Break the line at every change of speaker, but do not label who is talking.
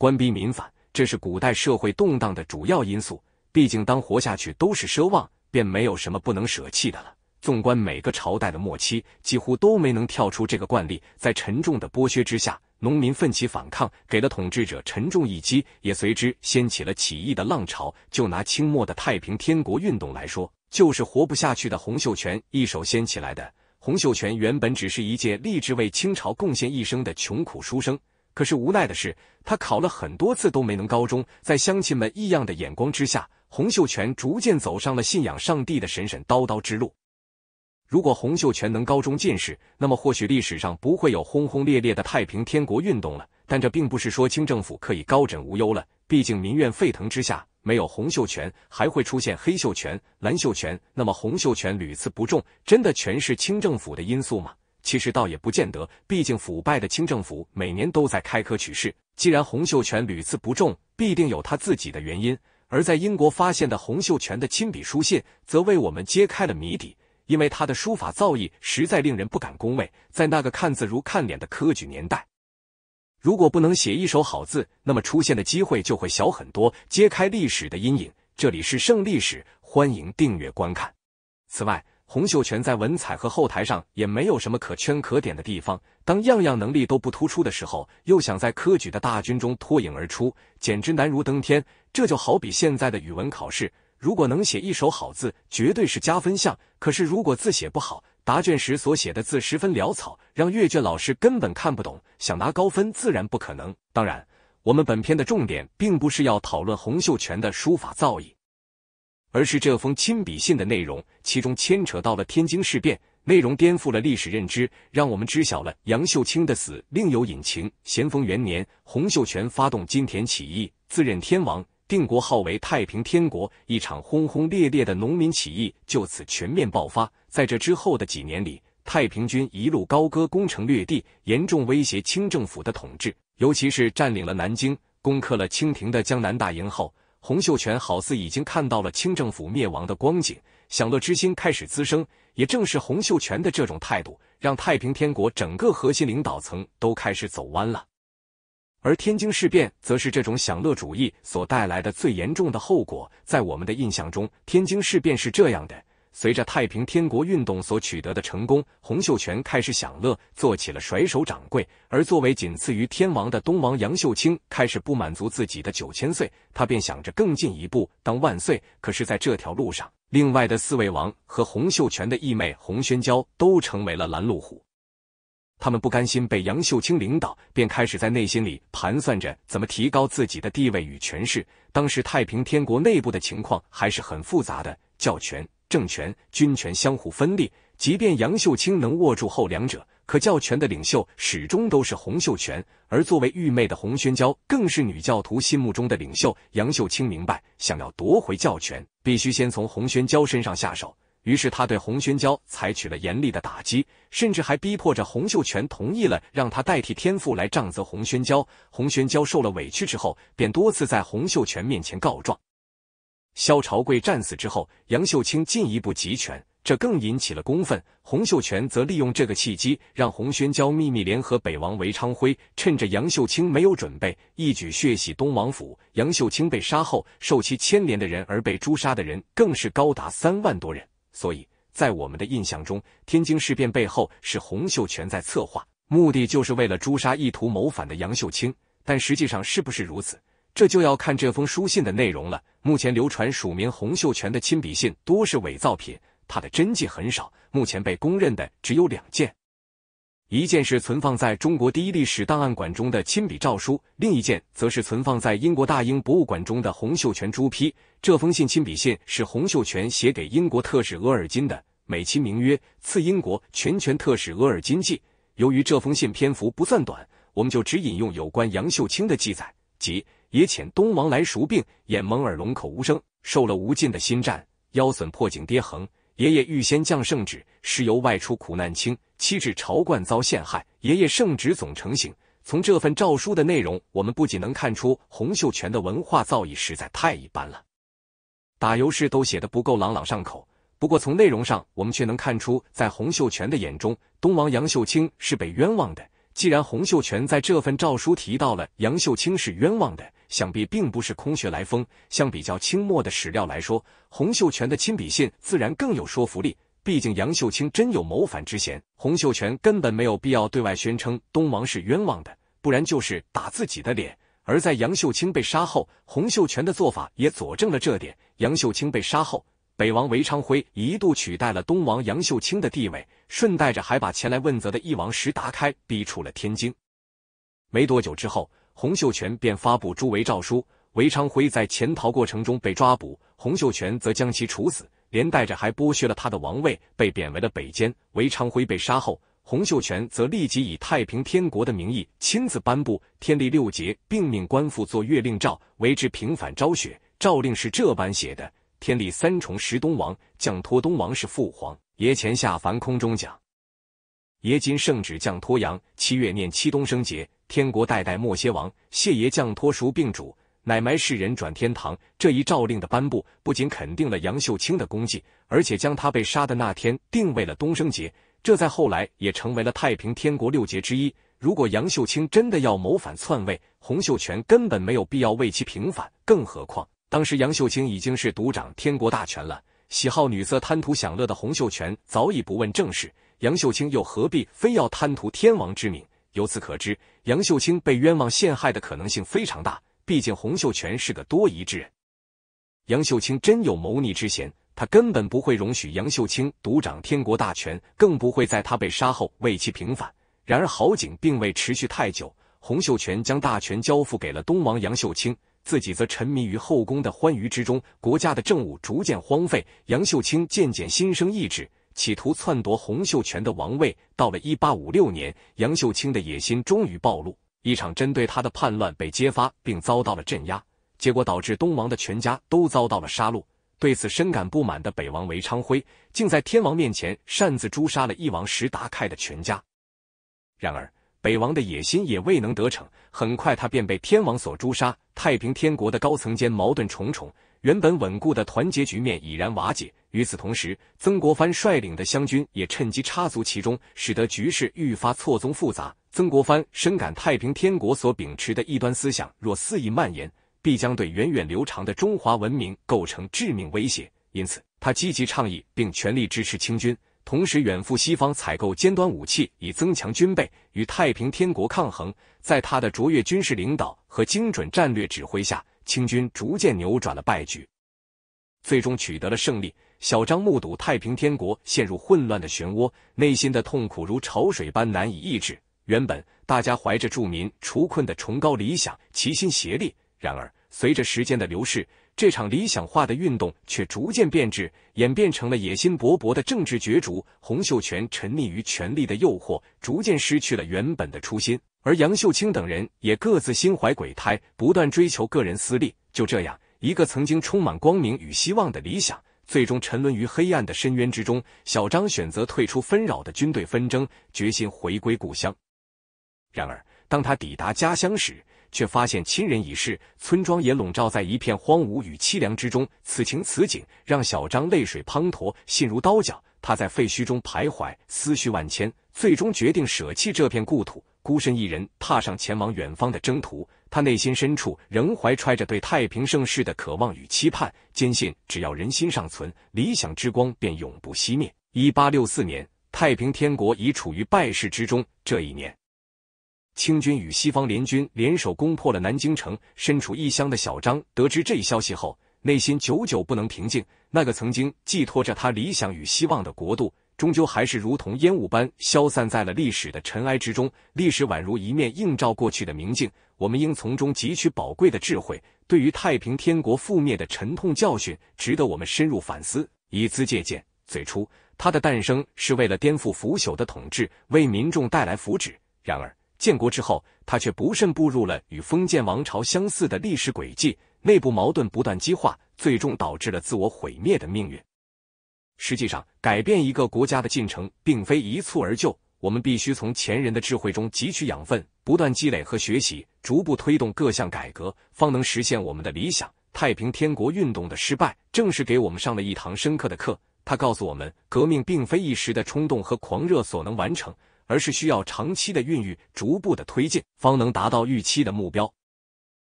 官逼民反，这是古代社会动荡的主要因素。毕竟，当活下去都是奢望，便没有什么不能舍弃的了。纵观每个朝代的末期，几乎都没能跳出这个惯例。在沉重的剥削之下，农民奋起反抗，给了统治者沉重一击，也随之掀起了起义的浪潮。就拿清末的太平天国运动来说，就是活不下去的洪秀全一手掀起来的。洪秀全原本只是一介立志为清朝贡献一生的穷苦书生。可是无奈的是，他考了很多次都没能高中。在乡亲们异样的眼光之下，洪秀全逐渐走上了信仰上帝的神神叨叨之路。如果洪秀全能高中进士，那么或许历史上不会有轰轰烈烈的太平天国运动了。但这并不是说清政府可以高枕无忧了，毕竟民怨沸腾之下，没有洪秀全，还会出现黑秀全、蓝秀全。那么洪秀全屡次不中，真的全是清政府的因素吗？其实倒也不见得，毕竟腐败的清政府每年都在开科取士。既然洪秀全屡次不中，必定有他自己的原因。而在英国发现的洪秀全的亲笔书信，则为我们揭开了谜底。因为他的书法造诣实在令人不敢恭维。在那个看字如看脸的科举年代，如果不能写一手好字，那么出现的机会就会小很多。揭开历史的阴影，这里是胜历史，欢迎订阅观看。此外。洪秀全在文采和后台上也没有什么可圈可点的地方。当样样能力都不突出的时候，又想在科举的大军中脱颖而出，简直难如登天。这就好比现在的语文考试，如果能写一手好字，绝对是加分项。可是如果字写不好，答卷时所写的字十分潦草，让阅卷老师根本看不懂，想拿高分自然不可能。当然，我们本片的重点并不是要讨论洪秀全的书法造诣。而是这封亲笔信的内容，其中牵扯到了天津事变，内容颠覆了历史认知，让我们知晓了杨秀清的死另有隐情。咸丰元年，洪秀全发动金田起义，自任天王，定国号为太平天国。一场轰轰烈烈的农民起义就此全面爆发。在这之后的几年里，太平军一路高歌，攻城略地，严重威胁清政府的统治。尤其是占领了南京，攻克了清廷的江南大营后。洪秀全好似已经看到了清政府灭亡的光景，享乐之心开始滋生。也正是洪秀全的这种态度，让太平天国整个核心领导层都开始走弯了。而天津事变，则是这种享乐主义所带来的最严重的后果。在我们的印象中，天津事变是这样的。随着太平天国运动所取得的成功，洪秀全开始享乐，做起了甩手掌柜。而作为仅次于天王的东王杨秀清开始不满足自己的九千岁，他便想着更进一步当万岁。可是，在这条路上，另外的四位王和洪秀全的义妹洪宣娇都成为了拦路虎。他们不甘心被杨秀清领导，便开始在内心里盘算着怎么提高自己的地位与权势。当时太平天国内部的情况还是很复杂的，教权。政权、军权相互分立，即便杨秀清能握住后两者，可教权的领袖始终都是洪秀全，而作为玉妹的洪宣娇更是女教徒心目中的领袖。杨秀清明白，想要夺回教权，必须先从洪宣娇身上下手，于是他对洪宣娇采取了严厉的打击，甚至还逼迫着洪秀全同意了让他代替天父来杖责洪宣娇。洪宣娇受了委屈之后，便多次在洪秀全面前告状。萧朝贵战死之后，杨秀清进一步集权，这更引起了公愤。洪秀全则利用这个契机，让洪宣娇秘密联合北王韦昌辉，趁着杨秀清没有准备，一举血洗东王府。杨秀清被杀后，受其牵连的人而被诛杀的人更是高达三万多人。所以在我们的印象中，天津事变背后是洪秀全在策划，目的就是为了诛杀意图谋反的杨秀清。但实际上是不是如此？这就要看这封书信的内容了。目前流传署名洪秀全的亲笔信多是伪造品，他的真迹很少。目前被公认的只有两件，一件是存放在中国第一历史档案馆中的亲笔诏书，另一件则是存放在英国大英博物馆中的洪秀全朱批。这封信亲笔信是洪秀全写给英国特使额尔金的，美其名曰“赐英国全权特使额尔金记”。由于这封信篇幅不算短，我们就只引用有关杨秀清的记载，即。也遣东王来赎病，眼蒙耳聋口无声，受了无尽的心战，腰损破颈跌横。爷爷预先降圣旨，是由外出苦难轻，妻子朝冠遭陷害。爷爷圣旨总成型。从这份诏书的内容，我们不仅能看出洪秀全的文化造诣实在太一般了，打油诗都写的不够朗朗上口。不过从内容上，我们却能看出，在洪秀全的眼中，东王杨秀清是被冤枉的。既然洪秀全在这份诏书提到了杨秀清是冤枉的，想必并不是空穴来风。相比较清末的史料来说，洪秀全的亲笔信自然更有说服力。毕竟杨秀清真有谋反之嫌，洪秀全根本没有必要对外宣称东王是冤枉的，不然就是打自己的脸。而在杨秀清被杀后，洪秀全的做法也佐证了这点。杨秀清被杀后。北王韦昌辉一度取代了东王杨秀清的地位，顺带着还把前来问责的翼王石达开逼出了天津。没多久之后，洪秀全便发布诸维诏书，韦昌辉在潜逃过程中被抓捕，洪秀全则将其处死，连带着还剥削了他的王位，被贬为了北监。韦昌辉被杀后，洪秀全则立即以太平天国的名义亲自颁布《天历六节》，并命官府做月令诏，为之平反昭雪。诏令是这般写的。天历三重，石东王降托东王是父皇。爷前下凡空中讲，爷今圣旨降托阳，七月念七东生节，天国代代莫歇王。谢爷降托赎病主，乃埋世人转天堂。这一诏令的颁布，不仅肯定了杨秀清的功绩，而且将他被杀的那天定为了东生节，这在后来也成为了太平天国六节之一。如果杨秀清真的要谋反篡位，洪秀全根本没有必要为其平反，更何况。当时杨秀清已经是独掌天国大权了，喜好女色、贪图享乐的洪秀全早已不问政事。杨秀清又何必非要贪图天王之名？由此可知，杨秀清被冤枉陷害的可能性非常大。毕竟洪秀全是个多疑之人。杨秀清真有谋逆之嫌，他根本不会容许杨秀清独掌天国大权，更不会在他被杀后为其平反。然而好景并未持续太久，洪秀全将大权交付给了东王杨秀清。自己则沉迷于后宫的欢愉之中，国家的政务逐渐荒废。杨秀清渐渐心生意志，企图篡夺洪秀全的王位。到了一八五六年，杨秀清的野心终于暴露，一场针对他的叛乱被揭发，并遭到了镇压，结果导致东王的全家都遭到了杀戮。对此深感不满的北王韦昌辉，竟在天王面前擅自诛杀了翼王石达开的全家。然而，北王的野心也未能得逞，很快他便被天王所诛杀。太平天国的高层间矛盾重重，原本稳固的团结局面已然瓦解。与此同时，曾国藩率领的湘军也趁机插足其中，使得局势愈发错综复杂。曾国藩深感太平天国所秉持的异端思想若肆意蔓延，必将对源远流长的中华文明构成致命威胁，因此他积极倡议并全力支持清军。同时远赴西方采购尖端武器，以增强军备，与太平天国抗衡。在他的卓越军事领导和精准战略指挥下，清军逐渐扭转了败局，最终取得了胜利。小张目睹太平天国陷入混乱的漩涡，内心的痛苦如潮水般难以抑制。原本大家怀着助民除困的崇高理想，齐心协力；然而随着时间的流逝，这场理想化的运动却逐渐变质，演变成了野心勃勃的政治角逐。洪秀全沉溺于权力的诱惑，逐渐失去了原本的初心；而杨秀清等人也各自心怀鬼胎，不断追求个人私利。就这样，一个曾经充满光明与希望的理想，最终沉沦于黑暗的深渊之中。小张选择退出纷扰的军队纷争，决心回归故乡。然而，当他抵达家乡时，却发现亲人已逝，村庄也笼罩在一片荒芜与凄凉之中。此情此景，让小张泪水滂沱，心如刀绞。他在废墟中徘徊，思绪万千，最终决定舍弃这片故土，孤身一人踏上前往远方的征途。他内心深处仍怀揣着对太平盛世的渴望与期盼，坚信只要人心尚存，理想之光便永不熄灭。一八六四年，太平天国已处于败势之中。这一年。清军与西方联军联手攻破了南京城。身处异乡的小张得知这一消息后，内心久久不能平静。那个曾经寄托着他理想与希望的国度，终究还是如同烟雾般消散在了历史的尘埃之中。历史宛如一面映照过去的明镜，我们应从中汲取宝贵的智慧。对于太平天国覆灭的沉痛教训，值得我们深入反思，以资借鉴。最初，它的诞生是为了颠覆腐朽的统治，为民众带来福祉。然而，建国之后，他却不慎步入了与封建王朝相似的历史轨迹，内部矛盾不断激化，最终导致了自我毁灭的命运。实际上，改变一个国家的进程并非一蹴而就，我们必须从前人的智慧中汲取养分，不断积累和学习，逐步推动各项改革，方能实现我们的理想。太平天国运动的失败，正是给我们上了一堂深刻的课，它告诉我们，革命并非一时的冲动和狂热所能完成。而是需要长期的孕育、逐步的推进，方能达到预期的目标。